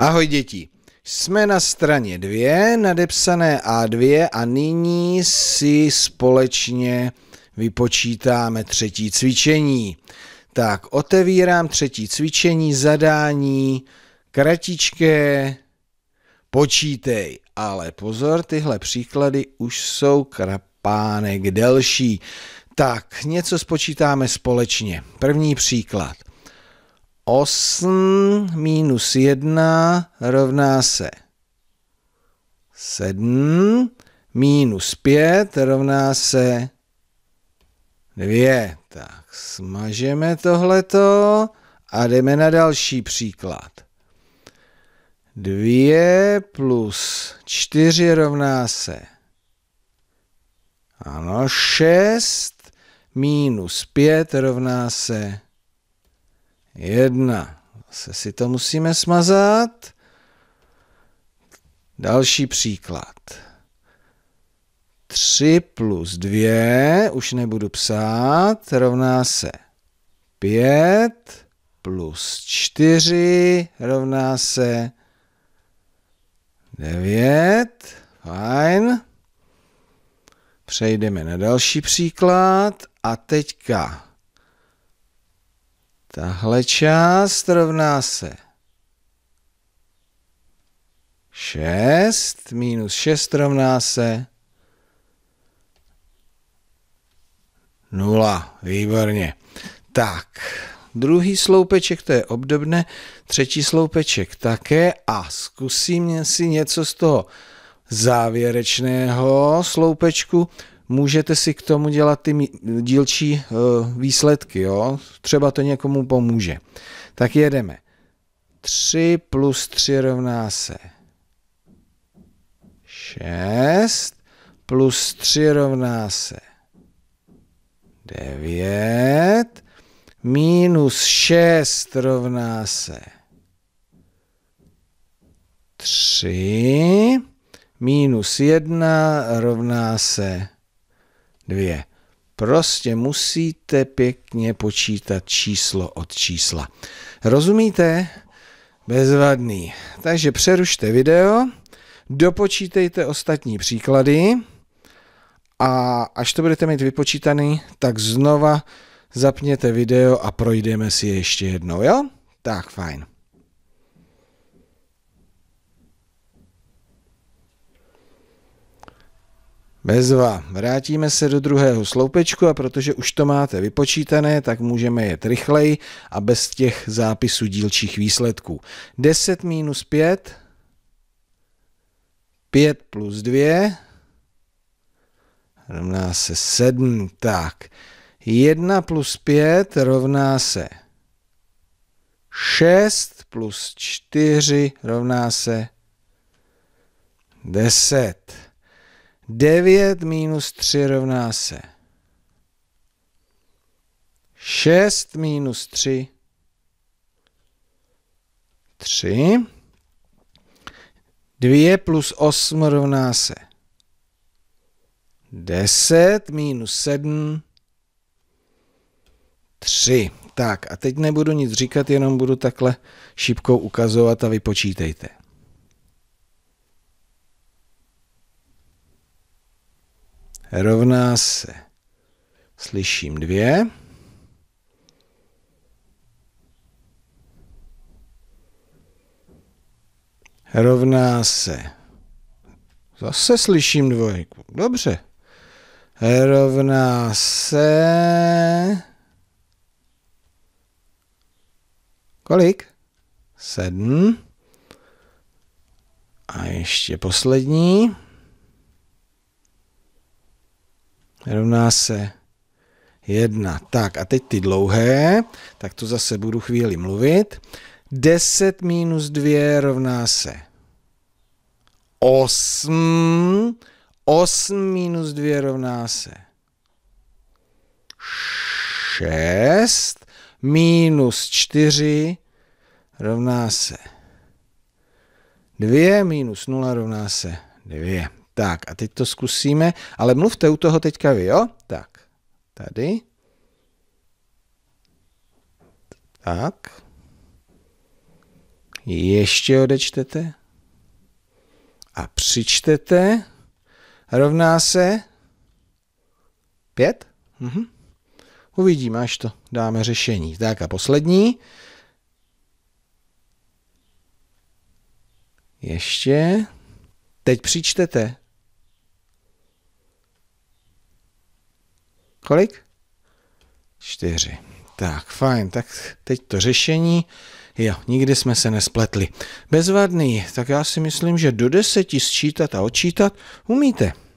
Ahoj děti, jsme na straně 2, nadepsané A2 a nyní si společně vypočítáme třetí cvičení. Tak, otevírám třetí cvičení, zadání, kratičké, počítej. Ale pozor, tyhle příklady už jsou krapánek delší. Tak, něco spočítáme společně. První příklad. 8 minus 1 rovná se 7, minus 5 rovná se 2. Tak smažeme tohleto a jdeme na další příklad. 2 plus 4 rovná se. Ano, 6 minus 5 rovná se jedna. Se si to musíme smazat. Další příklad. 3 plus 2, už nebudu psát, rovná se 5 plus 4 rovná se 9. Fajn. Přejdeme na další příklad a teďka Tahle část rovná se 6 minus 6 rovná se 0. Výborně. Tak, druhý sloupeček to je obdobné, třetí sloupeček také a zkusím si něco z toho závěrečného sloupečku můžete si k tomu dělat ty dílčí eh, výsledky, jo? třeba to někomu pomůže. Tak jedeme. 3 plus 3 rovná se 6, plus 3 rovná se 9, minus 6 rovná se 3, minus 1 rovná se dvě. Prostě musíte pěkně počítat číslo od čísla. Rozumíte? Bezvadný. Takže přerušte video, dopočítejte ostatní příklady a až to budete mít vypočítaný, tak znova zapněte video a projdeme si ještě jednou, jo? Tak fajn. Bezva. Vrátíme se do druhého sloupečku a protože už to máte vypočítané, tak můžeme jet rychleji a bez těch zápisů dílčích výsledků. 10 minus 5, 5 plus 2, rovná se 7. Tak, 1 plus 5 rovná se 6 plus 4 rovná se 10. 9 minus 3 rovná se 6 minus 3, 3. 2 plus 8 rovná se 10 minus 7, 3. Tak a teď nebudu nic říkat, jenom budu takhle šipkou ukazovat a vypočítejte. rovná se, slyším dvě, rovná se, zase slyším dvojku, dobře, rovná se, kolik? Sedm. A ještě poslední. rovná se jedna. Tak a teď ty dlouhé, tak to zase budu chvíli mluvit. 10 minus 2 rovná se 8. 8 minus 2 rovná se 6. Minus 4 rovná se 2. Minus 0 rovná se 2. Tak a teď to zkusíme, ale mluvte u toho teďka vy, jo? Tak, tady. Tak. Ještě odečtete. A přičtete. Rovná se pět. Mhm. Uvidíme, až to dáme řešení. Tak a poslední. Ještě. Teď přičtete. Kolik? Čtyři. Tak, fajn, tak teď to řešení. Jo, nikdy jsme se nespletli. Bezvadný, tak já si myslím, že do deseti sčítat a odčítat umíte.